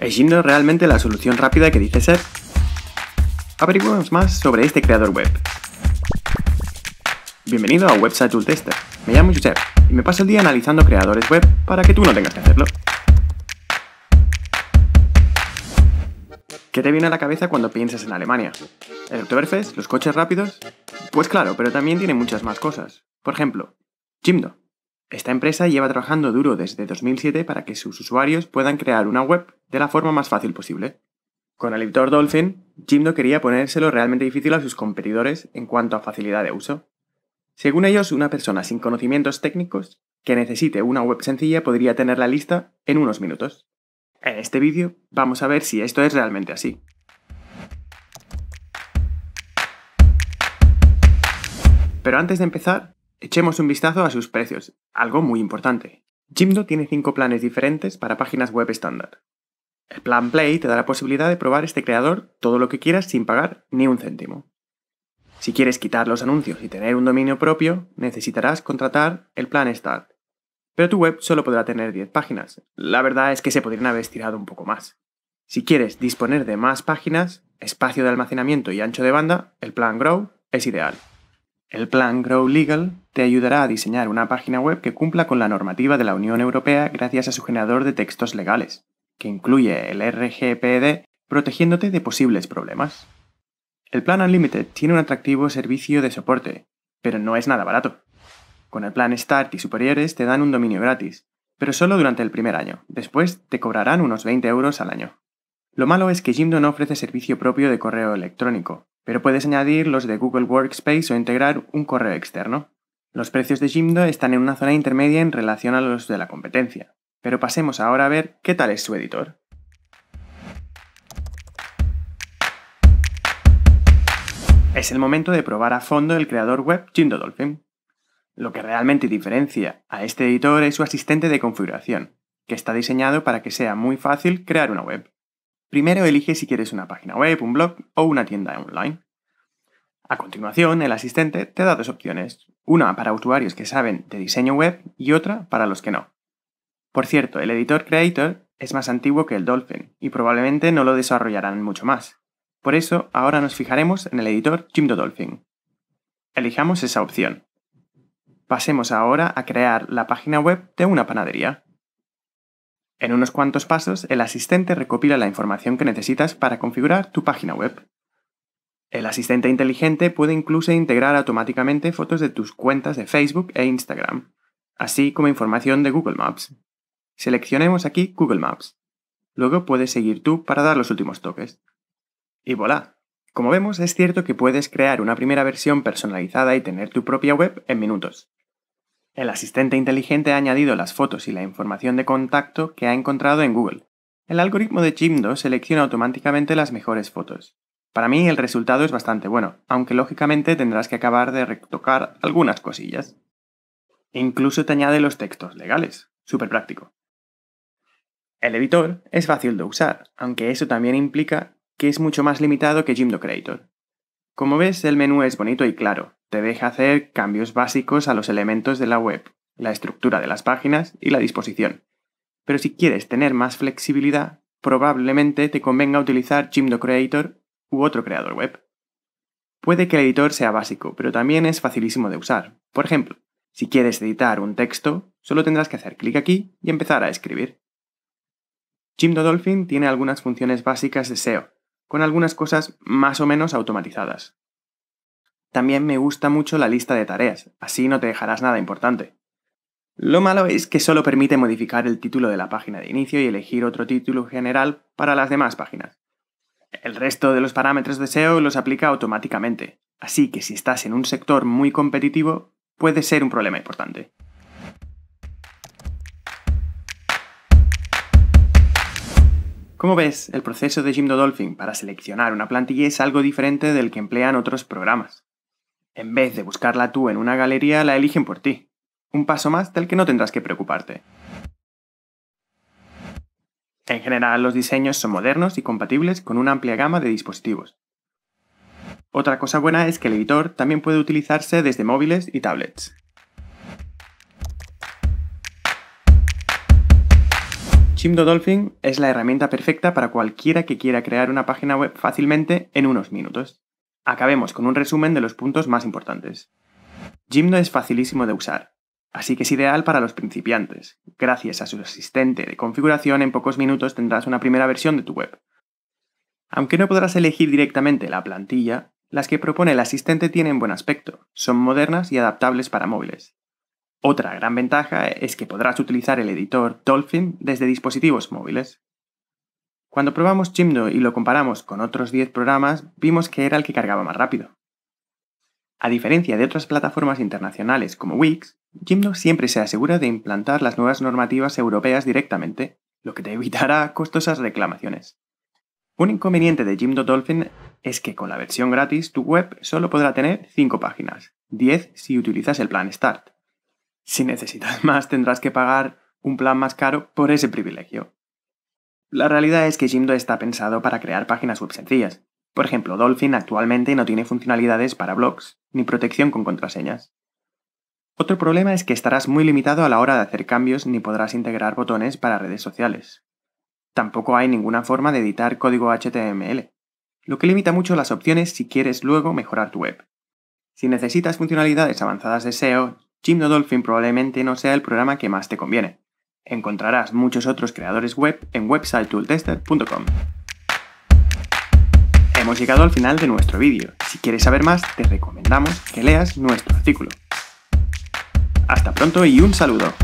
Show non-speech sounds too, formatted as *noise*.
¿Es Jimdo realmente la solución rápida que dice ser? Averigüemos más sobre este creador web. Bienvenido a Website Tool Tester. Me llamo Josep y me paso el día analizando creadores web para que tú no tengas que hacerlo. ¿Qué te viene a la cabeza cuando piensas en Alemania? ¿El Oktoberfest? ¿Los coches rápidos? Pues claro, pero también tiene muchas más cosas. Por ejemplo, Jimdo, esta empresa lleva trabajando duro desde 2007 para que sus usuarios puedan crear una web de la forma más fácil posible. Con el editor Dolphin, Jim quería ponérselo realmente difícil a sus competidores en cuanto a facilidad de uso. Según ellos, una persona sin conocimientos técnicos que necesite una web sencilla podría tenerla lista en unos minutos. En este vídeo vamos a ver si esto es realmente así. Pero antes de empezar, Echemos un vistazo a sus precios, algo muy importante. Jimdo tiene cinco planes diferentes para páginas web estándar. El plan Play te da la posibilidad de probar este creador todo lo que quieras sin pagar ni un céntimo. Si quieres quitar los anuncios y tener un dominio propio, necesitarás contratar el plan Start. Pero tu web solo podrá tener 10 páginas. La verdad es que se podrían haber estirado un poco más. Si quieres disponer de más páginas, espacio de almacenamiento y ancho de banda, el plan Grow es ideal. El plan Grow Legal te ayudará a diseñar una página web que cumpla con la normativa de la Unión Europea gracias a su generador de textos legales, que incluye el RGPD protegiéndote de posibles problemas. El plan Unlimited tiene un atractivo servicio de soporte, pero no es nada barato. Con el plan Start y superiores te dan un dominio gratis, pero solo durante el primer año. Después te cobrarán unos 20 euros al año. Lo malo es que Jimdo no ofrece servicio propio de correo electrónico, pero puedes añadir los de Google Workspace o integrar un correo externo. Los precios de Jimdo están en una zona intermedia en relación a los de la competencia, pero pasemos ahora a ver qué tal es su editor. Es el momento de probar a fondo el creador web Jimdo Dolphin. Lo que realmente diferencia a este editor es su asistente de configuración, que está diseñado para que sea muy fácil crear una web. Primero elige si quieres una página web, un blog o una tienda online. A continuación, el asistente te da dos opciones, una para usuarios que saben de diseño web y otra para los que no. Por cierto, el editor Creator es más antiguo que el Dolphin y probablemente no lo desarrollarán mucho más. Por eso, ahora nos fijaremos en el editor Jimdo Dolphin. Elijamos esa opción. Pasemos ahora a crear la página web de una panadería. En unos cuantos pasos, el asistente recopila la información que necesitas para configurar tu página web. El asistente inteligente puede incluso integrar automáticamente fotos de tus cuentas de Facebook e Instagram, así como información de Google Maps. Seleccionemos aquí Google Maps. Luego puedes seguir tú para dar los últimos toques. Y voilà. Como vemos, es cierto que puedes crear una primera versión personalizada y tener tu propia web en minutos. El asistente inteligente ha añadido las fotos y la información de contacto que ha encontrado en Google. El algoritmo de Jimdo selecciona automáticamente las mejores fotos. Para mí el resultado es bastante bueno, aunque lógicamente tendrás que acabar de retocar algunas cosillas. Incluso te añade los textos legales. Súper práctico. El editor es fácil de usar, aunque eso también implica que es mucho más limitado que Jimdo Creator. Como ves, el menú es bonito y claro, te deja hacer cambios básicos a los elementos de la web, la estructura de las páginas y la disposición. Pero si quieres tener más flexibilidad, probablemente te convenga utilizar Jimdo Creator u otro creador web. Puede que el editor sea básico, pero también es facilísimo de usar. Por ejemplo, si quieres editar un texto, solo tendrás que hacer clic aquí y empezar a escribir. Jimdo Dolphin tiene algunas funciones básicas de SEO, con algunas cosas más o menos automatizadas. También me gusta mucho la lista de tareas, así no te dejarás nada importante. Lo malo es que solo permite modificar el título de la página de inicio y elegir otro título general para las demás páginas. El resto de los parámetros de SEO los aplica automáticamente, así que si estás en un sector muy competitivo, puede ser un problema importante. Como ves, el proceso de Jim Dolphin para seleccionar una plantilla es algo diferente del que emplean otros programas. En vez de buscarla tú en una galería, la eligen por ti. Un paso más del que no tendrás que preocuparte. En general, los diseños son modernos y compatibles con una amplia gama de dispositivos. Otra cosa buena es que el editor también puede utilizarse desde móviles y tablets. Chimdo Dolphin es la herramienta perfecta para cualquiera que quiera crear una página web fácilmente en unos minutos. Acabemos con un resumen de los puntos más importantes. Gymno es facilísimo de usar, así que es ideal para los principiantes. Gracias a su asistente de configuración, en pocos minutos tendrás una primera versión de tu web. Aunque no podrás elegir directamente la plantilla, las que propone el asistente tienen buen aspecto, son modernas y adaptables para móviles. Otra gran ventaja es que podrás utilizar el editor Dolphin desde dispositivos móviles. Cuando probamos Chimdo y lo comparamos con otros 10 programas, vimos que era el que cargaba más rápido. A diferencia de otras plataformas internacionales como Wix, Jimdo siempre se asegura de implantar las nuevas normativas europeas directamente, lo que te evitará *laughs* costosas reclamaciones. Un inconveniente de Jimdo Dolphin es que con la versión gratis tu web solo podrá tener 5 páginas, 10 si utilizas el plan Start. Si necesitas *laughs* más tendrás que pagar un plan más caro por ese privilegio. La realidad es que Jimdo está pensado para crear páginas web sencillas. Por ejemplo, Dolphin actualmente no tiene funcionalidades para blogs ni protección con contraseñas. Otro problema es que estarás muy limitado a la hora de hacer cambios ni podrás integrar botones para redes sociales. Tampoco hay ninguna forma de editar código HTML, lo que limita mucho las opciones si quieres luego mejorar tu web. Si necesitas funcionalidades avanzadas de SEO, Jimdo Dolphin probablemente no sea el programa que más te conviene. Encontrarás muchos otros creadores web en WebsiteToolTester.com Hemos llegado al final de nuestro vídeo. Si quieres saber más, te recomendamos que leas nuestro artículo. Hasta pronto y un saludo.